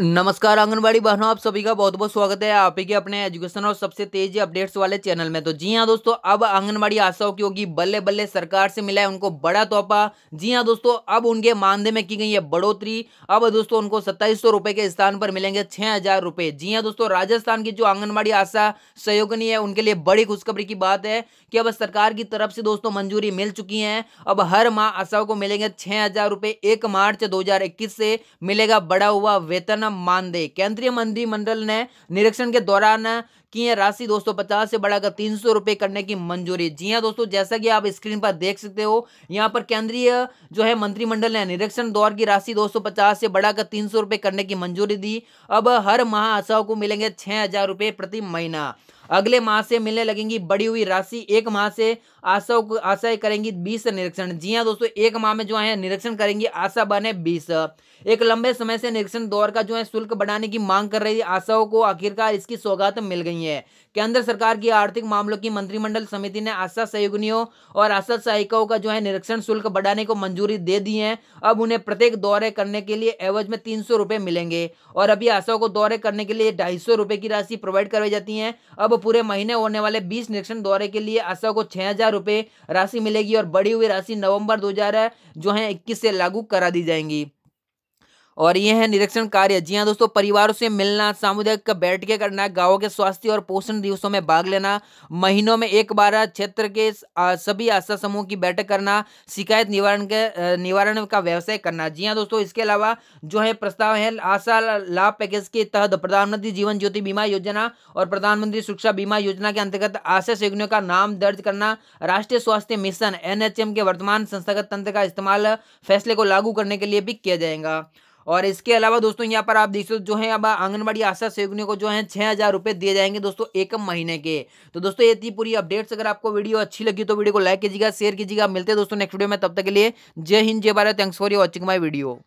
नमस्कार आंगनबाड़ी बहनों आप सभी का बहुत बहुत स्वागत है आप ही के अपने एजुकेशन और सबसे तेज अपडेट्स वाले चैनल में तो जी हाँ दोस्तों अब आंगनबाड़ी आशाओं की होगी बल्ले बल्ले सरकार से मिला है उनको बड़ा तोहफा जी हाँ दोस्तों अब उनके मानदेय में की गई है बढ़ोतरी अब दोस्तों उनको सत्ताईस सौ के स्थान पर मिलेंगे छह हजार जी हाँ दोस्तों राजस्थान की जो आंगनबाड़ी आशा सहयोगनी है उनके लिए बड़ी खुशखबरी की बात है कि अब सरकार की तरफ से दोस्तों मंजूरी मिल चुकी है अब हर माह आशाओं को मिलेंगे छह हजार एक मार्च दो से मिलेगा बड़ा हुआ वेतन अपना मान दे केंद्रीय मंत्रिमंडल ने निरीक्षण के दौरान की राशि दोस्तों पचास से बढ़ाकर तीन सौ रुपए करने की मंजूरी जी हाँ दोस्तों जैसा कि आप स्क्रीन पर देख सकते हो यहाँ पर केंद्रीय जो है मंत्रिमंडल ने निरीक्षण दौर की राशि 250 से बढ़ाकर तीन सौ रुपए करने की मंजूरी दी अब हर माह आशाओं को मिलेंगे छह हजार रुपए प्रति महीना अगले माह से मिलने लगेंगी बढ़ी हुई राशि एक माह से आशा आशा करेंगी बीस निरीक्षण जी हाँ दोस्तों एक माह में जो है निरीक्षण करेंगी आशा बने बीस एक लंबे समय से निरीक्षण दौर का जो है शुल्क बढ़ाने की मांग कर रही आशाओं को आखिरकार इसकी सौगात मिल गई है केंद्र सरकार की आर्थिक मामलों की मंत्रिमंडल समिति ने आशा सहयोगियों और आशा सहायिकाओं का जो है निरीक्षण शुल्क बढ़ाने को मंजूरी दे दी है अब उन्हें प्रत्येक दौरे करने के लिए एवज में तीन सौ मिलेंगे और अभी आशाओं को दौरे करने के लिए ढाई सौ की राशि प्रोवाइड करवाई जाती है अब पूरे महीने होने वाले बीस निरीक्षण दौरे के लिए आशा को छह हजार रुपए राशि मिलेगी और बढ़ी हुई राशि नवंबर दो हजार जो है इक्कीस से लागू करा दी जाएंगी और ये है निरीक्षण कार्य जी हाँ दोस्तों परिवारों से मिलना सामुदायिक बैठ के करना गाँव के स्वास्थ्य और पोषण दिवसों में भाग लेना महीनों में एक बार क्षेत्र के सभी आशा समूह की बैठक करना शिकायत निवारण के निवारण का व्यवसाय करना जी हाँ दोस्तों इसके अलावा जो है प्रस्ताव है आशा लाभ पैकेज के तहत प्रधानमंत्री जीवन ज्योति बीमा योजना और प्रधानमंत्री शिक्षा बीमा योजना के अंतर्गत आशा सेवनियों का नाम दर्ज करना राष्ट्रीय स्वास्थ्य मिशन एन के वर्तमान संस्थागत तंत्र का इस्तेमाल फैसले को लागू करने के लिए भी किया जाएगा और इसके अलावा दोस्तों यहाँ पर आप देख सकते जो है अब आंगनबाड़ी आशा सेवकों को जो है छह हज़ार रुपए दिए जाएंगे दोस्तों एक महीने के तो दोस्तों ये थी पूरी अपडेट्स अगर आपको वीडियो अच्छी लगी तो वीडियो को लाइक कीजिएगा शेयर कीजिएगा मिलते हैं दोस्तों नेक्स्ट वीडियो में तब तक के लिए जय हिंद जय Bharat thanks for you watching my video